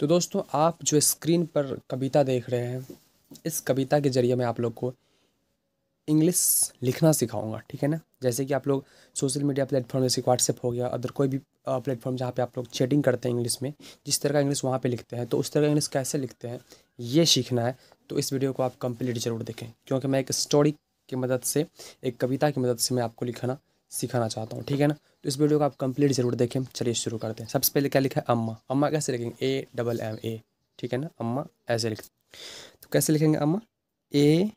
तो दोस्तों आप जो स्क्रीन पर कविता देख रहे हैं इस कविता के ज़रिए मैं आप लोग को इंग्लिश लिखना सिखाऊंगा ठीक है ना जैसे कि आप लोग सोशल मीडिया प्लेटफॉर्म जैसे व्हाट्सएप हो गया अदर कोई भी प्लेटफॉर्म जहाँ पे आप लोग चैटिंग करते हैं इंग्लिश में जिस तरह का इंग्लिश वहाँ पे लिखते हैं तो उस तरह का इंग्लिश कैसे लिखते हैं ये सीखना है तो इस वीडियो को आप कंप्लीट ज़रूर देखें क्योंकि मैं एक स्टोरी की मदद से एक कविता की मदद से मैं आपको लिखाना सिखाना चाहता हूँ ठीक है ना तो इस वीडियो को आप कंप्लीट जरूर देखें चलिए शुरू करते हैं सबसे पहले क्या लिखा है अम्मा अम्मा कैसे लिखेंगे ए डबल एम ए ठीक है ना अम्मा ऐसे लिख तो कैसे लिखेंगे अम्मा ए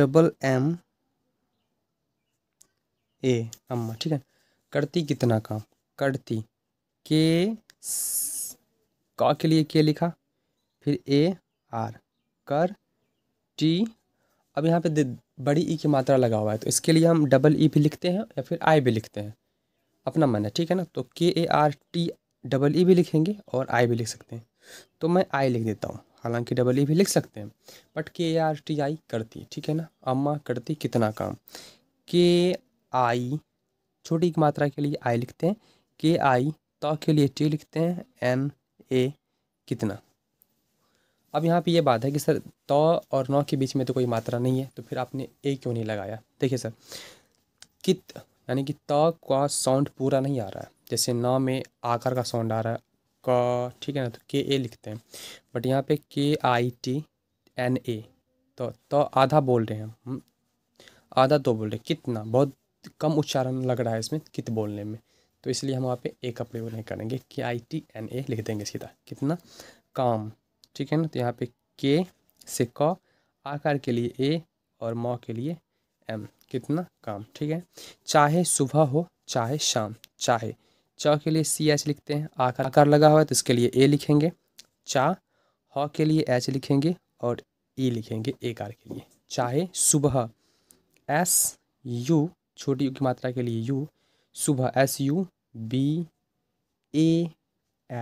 डबल एम ए अम्मा ठीक है करती कितना काम करती के का के लिए के लिखा फिर ए आर कर टी अब यहाँ पे बड़ी ई की मात्रा लगा हुआ है तो इसके लिए हम डबल ई भी लिखते हैं या फिर आई भी लिखते हैं अपना मन है ठीक है ना तो K A R T double E भी लिखेंगे और आई भी लिख सकते हैं तो मैं आई लिख देता हूँ हालांकि डबल ई भी लिख सकते हैं बट के ए आर टी आई करती ठीक है ना अम्मा करती कितना काम के आई छोटी मात्रा के लिए आई लिखते हैं के आई त के लिए टी लिखते हैं एन ए कितना अब यहाँ पे ये बात है कि सर तो और नौ के बीच में तो कोई मात्रा नहीं है तो फिर आपने ए क्यों नहीं लगाया देखिए सर कित यानी कि त का साउंड पूरा नहीं आ रहा है जैसे न में आकार का साउंड आ रहा है क ठीक है ना तो के ए लिखते हैं बट यहाँ पे के आई टी एन ए तो तो आधा बोल रहे हैं हम हम्म, आधा तो बोल रहे हैं कितना बहुत कम उच्चारण लग रहा है इसमें कित बोलने में तो इसलिए हम वहाँ पे एक का प्रयोग नहीं करेंगे के आई टी एन ए लिख देंगे सीधा कितना काम ठीक है ना तो यहाँ पे के से क आकार के लिए ए और म के लिए एम कितना काम ठीक है चाहे सुबह हो चाहे शाम चाहे च के लिए सी एच लिखते हैं आकार आकार लगा हुआ है तो इसके लिए ए लिखेंगे चा ह के लिए एच लिखेंगे और ई e लिखेंगे ए कार के लिए चाहे सुबह एस यू छोटी यू की मात्रा के लिए यू सुबह S U B A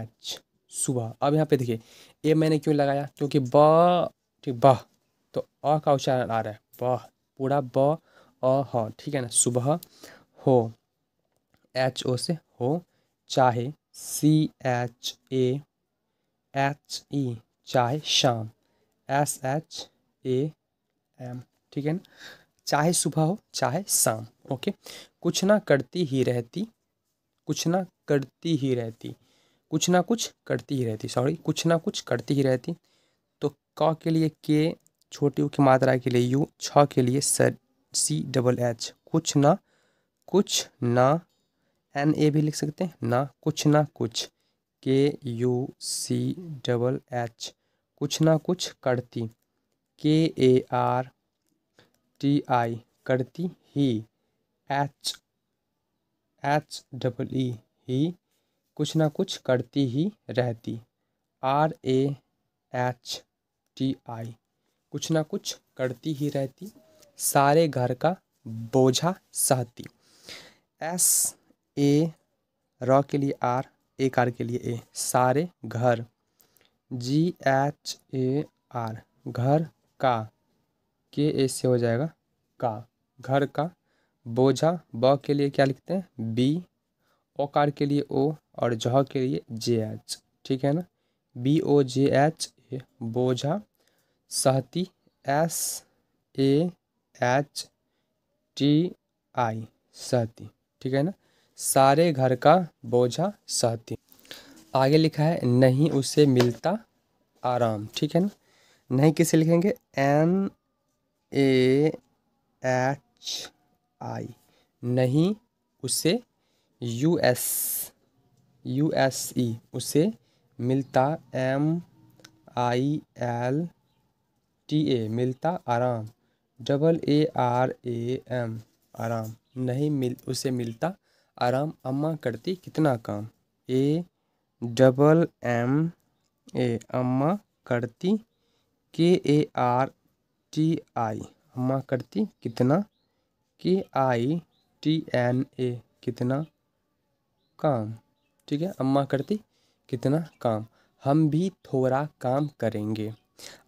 H सुबह अब यहाँ पे देखिए ए मैंने क्यों लगाया क्योंकि ब ठीक ब तो अ का उच्चारण आ रहा है ब पूरा ब अ ह ठीक है ना सुबह हो एच ओ से हो चाहे C H A H E चाहे शाम एस एच ए एम ठीक है ना चाहे सुबह हो चाहे शाम ओके कुछ ना करती ही रहती कुछ ना करती ही रहती कुछ ना कुछ करती ही रहती सॉरी कुछ ना कुछ करती ही रहती तो क के लिए के छोटी की मात्रा के लिए यू छ के लिए सर सी डबल एच कुछ ना कुछ ना एन ए भी लिख सकते हैं ना कुछ ना कुछ के यू सी डबल एच कुछ ना कुछ करती के ए आर टी आई करती ही एच एच डबल ई ही कुछ ना कुछ करती ही रहती R A H T I कुछ ना कुछ करती ही रहती सारे घर का बोझा सहती एस ए र के लिए आर ए कार के लिए ए सारे घर जी एच ए आर घर का के ए से हो जाएगा का घर का बोझा ब के लिए क्या लिखते हैं बी ओकार के लिए ओ और जह के लिए जे एच ठीक है ना B O J H A बोझा सहती S A H T I सहती ठीक है ना सारे घर का बोझा सहती आगे लिखा है नहीं उसे मिलता आराम ठीक है ना नहीं किसे लिखेंगे एन ए एच आई नहीं उसे U S U S E उसे मिलता M I L T A मिलता आराम double A R A M आराम नहीं मिल उसे मिलता आराम अम्मा करती कितना काम ए डबल एम ए अम्मा करती के ए आर टी आई अम्मा करती कितना के आई टी एन ए कितना काम ठीक है अम्मा करती कितना काम हम भी थोड़ा काम करेंगे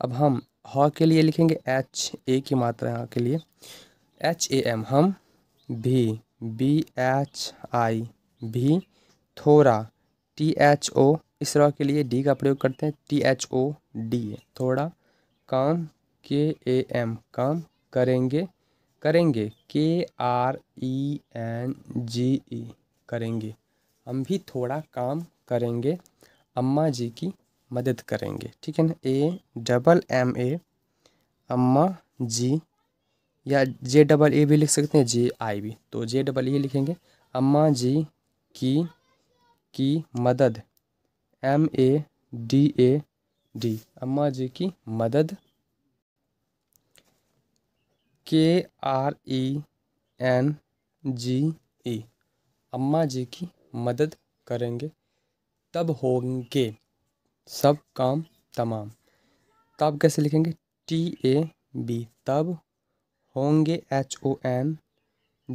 अब हम ह के लिए लिखेंगे एच ए की मात्रा के लिए एच ए एम हम भी बी एच आई भी थोड़ा टी एच ओ इस तरह के लिए डी का प्रयोग करते हैं टी एच ओ डी थोड़ा काम के ए एम काम करेंगे करेंगे के आर ई एन जी ई करेंगे हम भी थोड़ा काम करेंगे अम्मा जी की मदद करेंगे ठीक है ना ए डबल एम ए अम्मा जी या जे डबल ए भी लिख सकते हैं जे आई भी तो जे डबल ए लिखेंगे अम्मा जी की की मदद M A D A D अम्मा जी की मदद के आर ई एन जी ई अम्मा जी की मदद करेंगे तब होंगे सब काम तमाम तब कैसे लिखेंगे टी ए बी तब होंगे एच ओ एन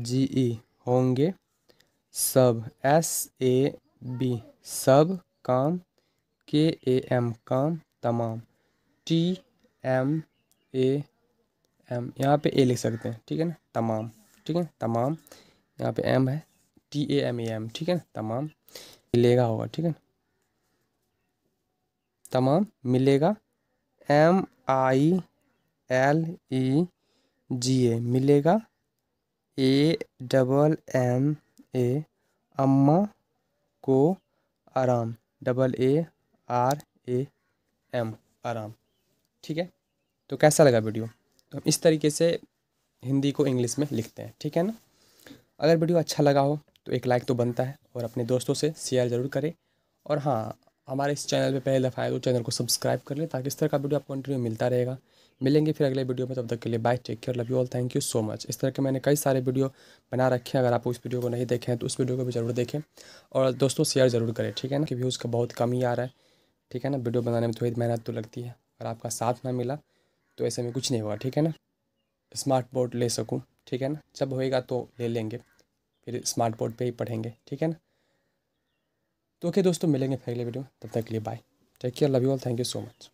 जी ई होंगे सब एस ए बी सब काम के ए एम काम तमाम टी एम ए एम यहाँ पे ए लिख सकते हैं ठीक है ना तमाम ठीक है तमाम यहाँ पे एम है T A M A M ठीक है ना तमाम मिलेगा होगा ठीक है तमाम मिलेगा एम आई एल ई जी ए मिलेगा ए डबल एम ए अम्मा को आराम double A R A M आराम ठीक है तो कैसा लगा वीडियो तो हम इस तरीके से हिंदी को इंग्लिश में लिखते हैं ठीक है ना अगर वीडियो अच्छा लगा हो तो एक लाइक तो बनता है और अपने दोस्तों से शेयर ज़रूर करें और हाँ हमारे इस चैनल पे पहले दफ़ा आए तो चैनल को सब्सक्राइब कर लें ताकि इस तरह का वीडियो आपको कंटिन्यू मिलता रहेगा मिलेंगे फिर अगले वीडियो में तब तक के लिए bye take care love you all thank you so much इस तरह के मैंने कई सारे वीडियो बना रखे हैं अगर आप उस वीडियो को नहीं देखें तो उस वीडियो को भी ज़रूर देखें और दोस्तों शेयर ज़रूर करें ठीक है ना क्योंकि उसका बहुत कम ही आ रहा है ठीक है ना वीडियो बनाने में थोड़ी मेहनत तो लगती है अगर आपका साथ ना मिला तो ऐसे में कुछ नहीं होगा ठीक है ना स्मार्ट बोर्ड ले सकूँ ठीक है ना जब होएगा तो ले लेंगे फिर स्मार्ट बोर्ड पे ही पढ़ेंगे ठीक है ना तो ओके दोस्तों मिलेंगे फिर अगले वीडियो तब तक के लिए bye take care love you all thank you so much